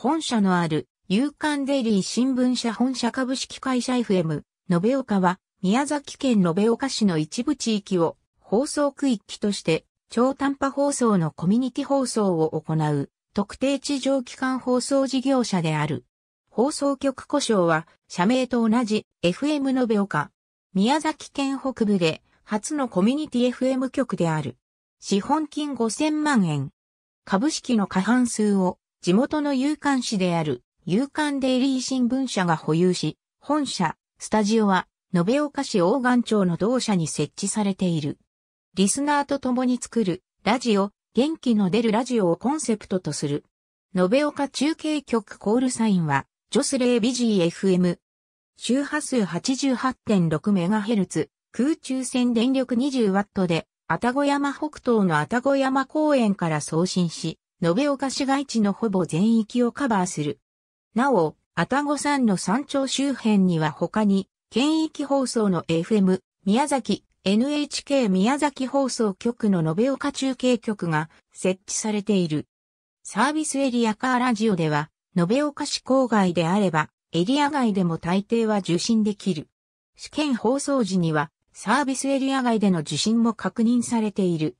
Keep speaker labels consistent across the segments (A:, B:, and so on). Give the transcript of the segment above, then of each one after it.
A: 本社のある、有刊デイリー新聞社本社株式会社 FM、延岡は、宮崎県延岡市の一部地域を放送区域として超短波放送のコミュニティ放送を行う特定地上機関放送事業者である。放送局故障は社名と同じ FM 延岡。宮崎県北部で初のコミュニティ FM 局である。資本金5000万円。株式の過半数を地元の有刊誌である、有刊デイリー新聞社が保有し、本社、スタジオは、延岡市大岩町の同社に設置されている。リスナーと共に作る、ラジオ、元気の出るラジオをコンセプトとする。延岡中継局コールサインは、ジョスレイビジー FM。周波数 88.6MHz、空中線電力 20W で、あたご山北東のあたご山公園から送信し、延岡市街地のほぼ全域をカバーする。なお、愛宕山の山頂周辺には他に、県域放送の FM、宮崎、NHK 宮崎放送局の延岡中継局が設置されている。サービスエリアカーラジオでは、延岡市郊外であれば、エリア外でも大抵は受信できる。試験放送時には、サービスエリア外での受信も確認されている。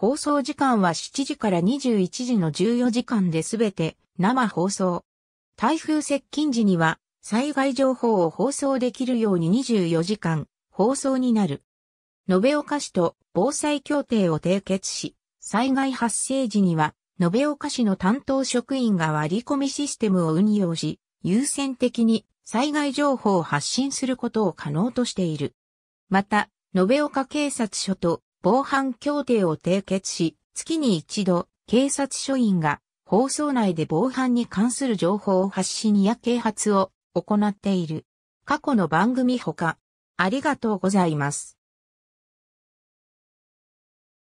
A: 放送時間は7時から21時の14時間で全て生放送。台風接近時には災害情報を放送できるように24時間放送になる。延岡市と防災協定を締結し、災害発生時には延岡市の担当職員が割り込みシステムを運用し、優先的に災害情報を発信することを可能としている。また、延岡警察署と防犯協定を締結し、月に一度、警察署員が放送内で防犯に関する情報を発信や啓発を行っている。過去の番組ほか、ありがとうございます。